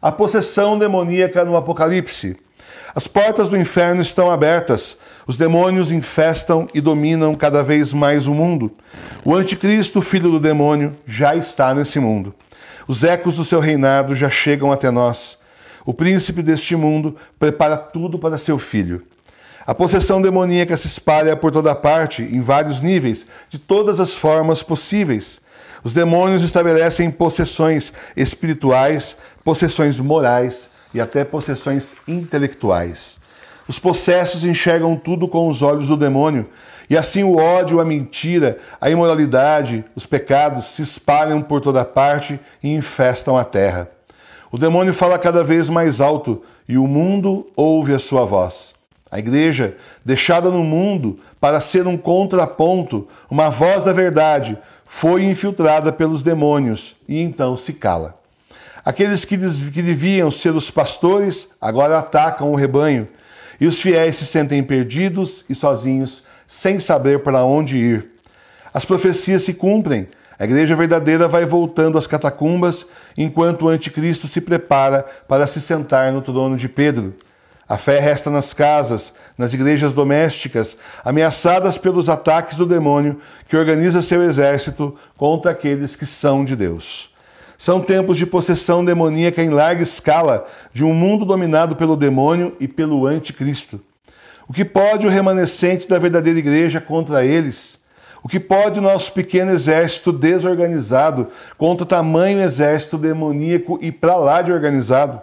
a possessão demoníaca no Apocalipse. As portas do inferno estão abertas, os demônios infestam e dominam cada vez mais o mundo. O anticristo, filho do demônio, já está nesse mundo. Os ecos do seu reinado já chegam até nós. O príncipe deste mundo prepara tudo para seu filho. A possessão demoníaca se espalha por toda parte, em vários níveis, de todas as formas possíveis. Os demônios estabelecem possessões espirituais, possessões morais e até possessões intelectuais. Os possessos enxergam tudo com os olhos do demônio, e assim o ódio, a mentira, a imoralidade, os pecados se espalham por toda parte e infestam a terra. O demônio fala cada vez mais alto e o mundo ouve a sua voz. A igreja, deixada no mundo para ser um contraponto, uma voz da verdade, foi infiltrada pelos demônios e então se cala. Aqueles que, que deviam ser os pastores agora atacam o rebanho e os fiéis se sentem perdidos e sozinhos, sem saber para onde ir. As profecias se cumprem, a igreja verdadeira vai voltando às catacumbas enquanto o anticristo se prepara para se sentar no trono de Pedro. A fé resta nas casas, nas igrejas domésticas, ameaçadas pelos ataques do demônio que organiza seu exército contra aqueles que são de Deus. São tempos de possessão demoníaca em larga escala de um mundo dominado pelo demônio e pelo anticristo. O que pode o remanescente da verdadeira igreja contra eles? O que pode o nosso pequeno exército desorganizado contra tamanho exército demoníaco e para lá de organizado?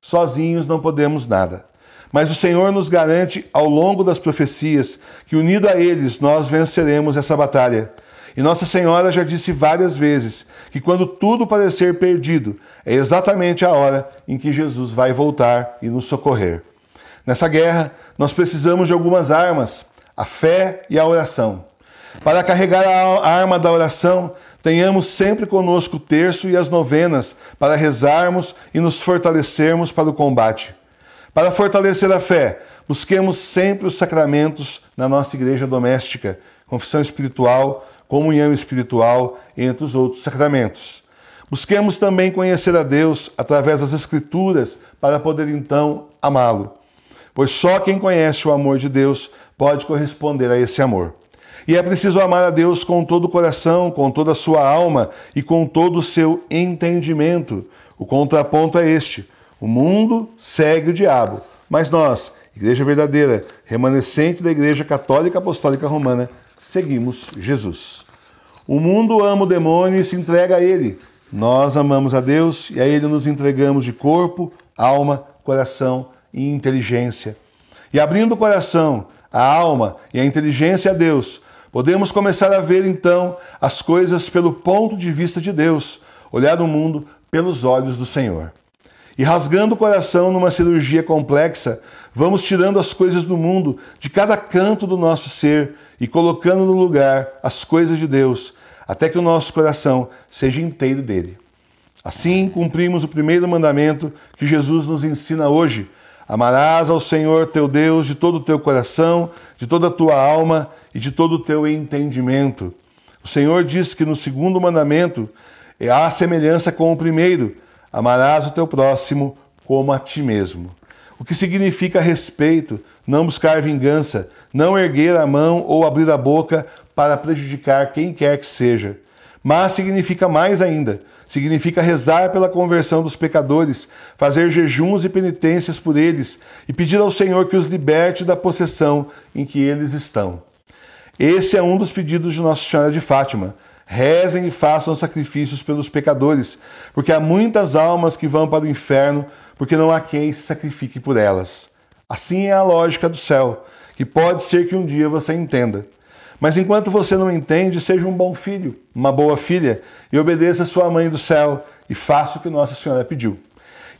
Sozinhos não podemos nada. Mas o Senhor nos garante ao longo das profecias que, unido a eles, nós venceremos essa batalha. E Nossa Senhora já disse várias vezes que, quando tudo parecer perdido, é exatamente a hora em que Jesus vai voltar e nos socorrer. Nessa guerra, nós precisamos de algumas armas: a fé e a oração. Para carregar a arma da oração, tenhamos sempre conosco o terço e as novenas para rezarmos e nos fortalecermos para o combate. Para fortalecer a fé, busquemos sempre os sacramentos na nossa igreja doméstica, confissão espiritual, comunhão espiritual, entre os outros sacramentos. Busquemos também conhecer a Deus através das Escrituras para poder então amá-lo, pois só quem conhece o amor de Deus pode corresponder a esse amor. E é preciso amar a Deus com todo o coração, com toda a sua alma e com todo o seu entendimento. O contraponto é este o mundo segue o diabo, mas nós, Igreja Verdadeira, remanescente da Igreja Católica Apostólica Romana, seguimos Jesus. O mundo ama o demônio e se entrega a ele. Nós amamos a Deus e a ele nos entregamos de corpo, alma, coração e inteligência. E abrindo o coração, a alma e a inteligência a Deus, podemos começar a ver então as coisas pelo ponto de vista de Deus, olhar o mundo pelos olhos do Senhor. E rasgando o coração numa cirurgia complexa, vamos tirando as coisas do mundo, de cada canto do nosso ser e colocando no lugar as coisas de Deus, até que o nosso coração seja inteiro dele. Assim cumprimos o primeiro mandamento que Jesus nos ensina hoje: amarás ao Senhor teu Deus de todo o teu coração, de toda a tua alma e de todo o teu entendimento. O Senhor diz que no segundo mandamento há é semelhança com o primeiro. Amarás o teu próximo como a ti mesmo. O que significa respeito, não buscar vingança, não erguer a mão ou abrir a boca para prejudicar quem quer que seja. Mas significa mais ainda. Significa rezar pela conversão dos pecadores, fazer jejuns e penitências por eles e pedir ao Senhor que os liberte da possessão em que eles estão. Esse é um dos pedidos de Nossa Senhora de Fátima, Rezem e façam sacrifícios pelos pecadores, porque há muitas almas que vão para o inferno, porque não há quem se sacrifique por elas. Assim é a lógica do céu, que pode ser que um dia você entenda. Mas enquanto você não entende, seja um bom filho, uma boa filha, e obedeça a sua mãe do céu e faça o que Nossa Senhora pediu.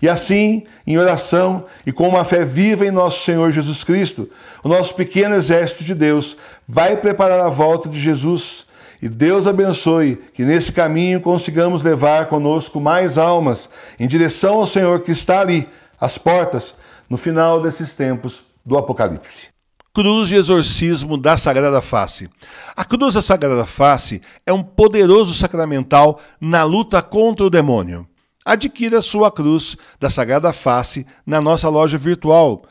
E assim, em oração e com uma fé viva em nosso Senhor Jesus Cristo, o nosso pequeno exército de Deus vai preparar a volta de Jesus e Deus abençoe que nesse caminho consigamos levar conosco mais almas em direção ao Senhor que está ali, às portas, no final desses tempos do Apocalipse. Cruz de exorcismo da Sagrada Face. A cruz da Sagrada Face é um poderoso sacramental na luta contra o demônio. Adquira sua cruz da Sagrada Face na nossa loja virtual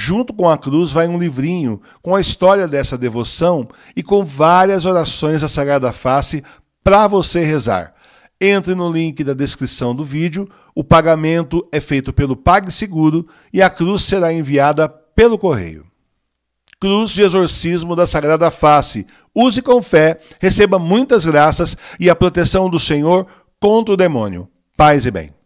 Junto com a cruz vai um livrinho com a história dessa devoção e com várias orações à Sagrada Face para você rezar. Entre no link da descrição do vídeo, o pagamento é feito pelo PagSeguro e a cruz será enviada pelo correio. Cruz de Exorcismo da Sagrada Face. Use com fé, receba muitas graças e a proteção do Senhor contra o demônio. Paz e bem.